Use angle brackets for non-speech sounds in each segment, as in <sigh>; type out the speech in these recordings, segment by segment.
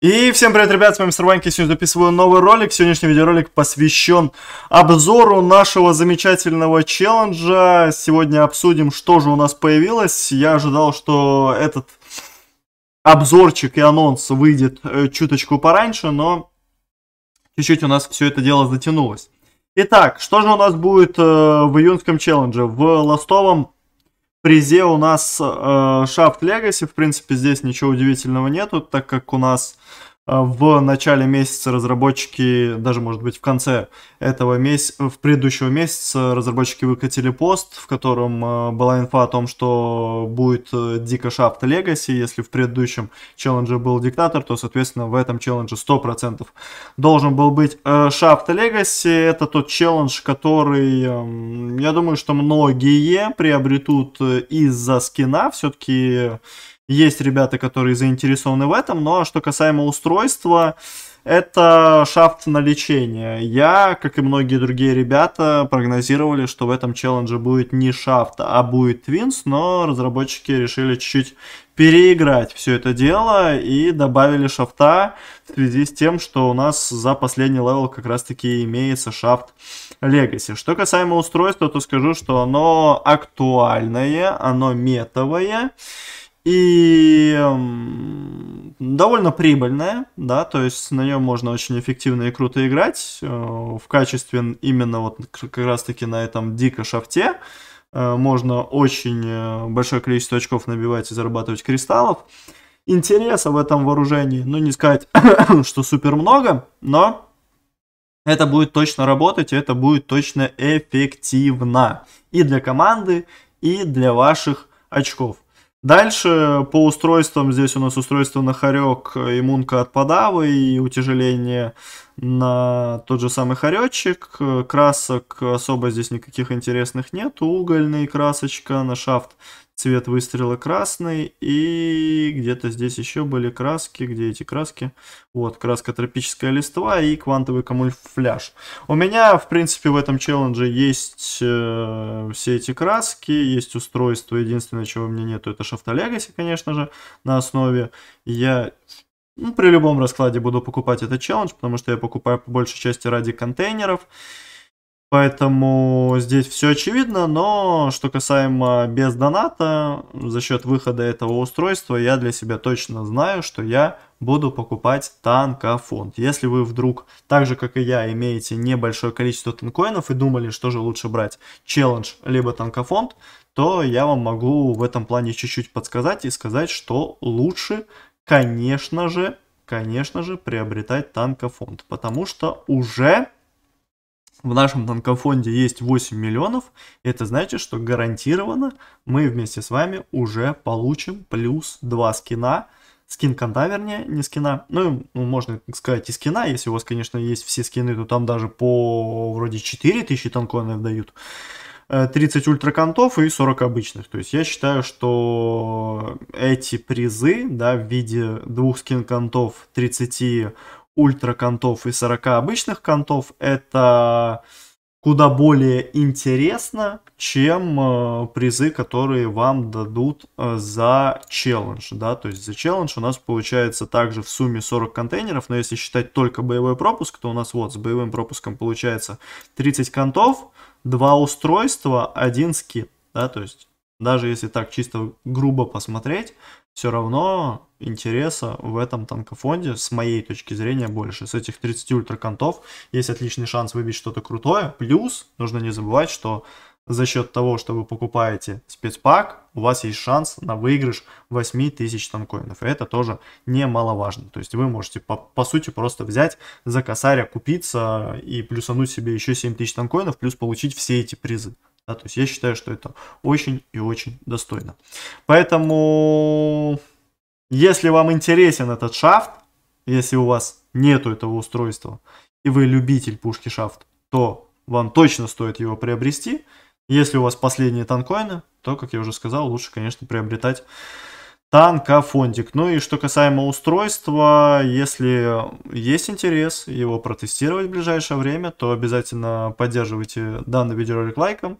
И всем привет, ребят, с вами Сорванька, сегодня записываю новый ролик. Сегодняшний видеоролик посвящен обзору нашего замечательного челленджа. Сегодня обсудим, что же у нас появилось. Я ожидал, что этот обзорчик и анонс выйдет э, чуточку пораньше, но чуть-чуть у нас все это дело затянулось. Итак, что же у нас будет э, в июньском челлендже? В ластовом призе у нас э, Shaft Legacy, в принципе, здесь ничего удивительного нету, так как у нас а, в начале месяца разработчики, даже может быть в конце этого месяца, в предыдущего месяца разработчики выкатили пост, в котором а, была инфа о том, что будет э, Дико Шафт Легаси, если в предыдущем челлендже был Диктатор, то, соответственно, в этом челлендже 100% должен был быть э, Шафт Легаси, это тот челлендж, который, эм, я думаю, что многие приобретут э, из-за скина, все-таки есть ребята, которые заинтересованы в этом, но что касаемо устройства, это шафт на лечение. Я, как и многие другие ребята, прогнозировали, что в этом челлендже будет не шафт, а будет твинс, но разработчики решили чуть-чуть переиграть все это дело и добавили шафта в связи с тем, что у нас за последний левел как раз таки имеется шафт легаси. Что касаемо устройства, то скажу, что оно актуальное, оно метовое. И довольно прибыльная, да, то есть на нем можно очень эффективно и круто играть. Э, в качестве именно вот как раз таки на этом дико шафте э, можно очень э, большое количество очков набивать и зарабатывать кристаллов. Интереса в этом вооружении, ну не сказать, <coughs> что супер много, но это будет точно работать, и это будет точно эффективно и для команды, и для ваших очков. Дальше по устройствам, здесь у нас устройство на хорек, э, иммунка от подавы и утяжеление на тот же самый хоречек. Красок особо здесь никаких интересных нет. Угольный красочка на шафт цвет выстрела красный, и где-то здесь еще были краски, где эти краски, вот, краска тропическая листва и квантовый камуфляж. У меня, в принципе, в этом челлендже есть э, все эти краски, есть устройство, единственное, чего у меня нету, это шафта Legacy, конечно же, на основе. Я, в ну, при любом раскладе буду покупать этот челлендж, потому что я покупаю по большей части ради контейнеров. Поэтому здесь все очевидно, но что касаемо без доната, за счет выхода этого устройства, я для себя точно знаю, что я буду покупать танкофонд. Если вы вдруг, так же как и я, имеете небольшое количество танкоинов и думали, что же лучше брать, челлендж либо танкофонд, то я вам могу в этом плане чуть-чуть подсказать и сказать, что лучше конечно же, конечно же, приобретать танкофонд, потому что уже в нашем танкофонде есть 8 миллионов, это значит, что гарантированно мы вместе с вами уже получим плюс 2 скина, скин конта, вернее, не скина, ну, ну, можно сказать и скина, если у вас, конечно, есть все скины, то там даже по вроде 4000 танконов дают, 30 э, ультракантов и 40 обычных. То есть я считаю, что эти призы да, в виде двух скин-кантов, 30 ультракантов и 40 обычных кантов это куда более интересно, чем э, призы, которые вам дадут э, за челлендж, да, то есть за челлендж у нас получается также в сумме 40 контейнеров, но если считать только боевой пропуск, то у нас вот с боевым пропуском получается 30 контов, 2 устройства, 1 скин, да, то есть даже если так чисто грубо посмотреть, все равно интереса в этом танкофонде, с моей точки зрения, больше. С этих 30 ультракантов есть отличный шанс выбить что-то крутое. Плюс, нужно не забывать, что за счет того, что вы покупаете спецпак, у вас есть шанс на выигрыш 8000 танкоинов. И это тоже немаловажно. То есть вы можете, по, по сути, просто взять за косаря, купиться и плюсануть себе еще 7000 танкоинов, плюс получить все эти призы. Да, то есть я считаю, что это очень и очень достойно. Поэтому, если вам интересен этот шафт, если у вас нету этого устройства, и вы любитель пушки шафт, то вам точно стоит его приобрести. Если у вас последние танкоины, то, как я уже сказал, лучше, конечно, приобретать танкофондик. Ну и что касаемо устройства, если есть интерес его протестировать в ближайшее время, то обязательно поддерживайте данный видеоролик лайком,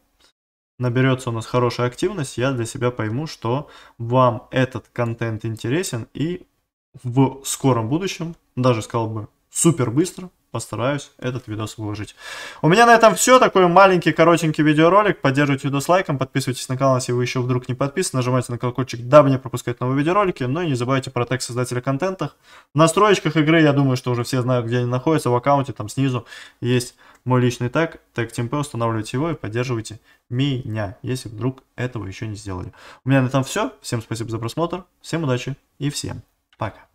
наберется у нас хорошая активность, я для себя пойму, что вам этот контент интересен и в скором будущем, даже сказал бы супер быстро, постараюсь этот видос выложить. У меня на этом все. Такой маленький, коротенький видеоролик. Поддерживайте видос лайком, подписывайтесь на канал, если вы еще вдруг не подписаны. Нажимайте на колокольчик, дабы не пропускать новые видеоролики. Ну и не забывайте про тег создателя контента. В настроечках игры, я думаю, что уже все знают, где они находятся. В аккаунте там снизу есть мой личный тег, тег ТМП, устанавливайте его и поддерживайте меня, если вдруг этого еще не сделали. У меня на этом все. Всем спасибо за просмотр, всем удачи и всем пока.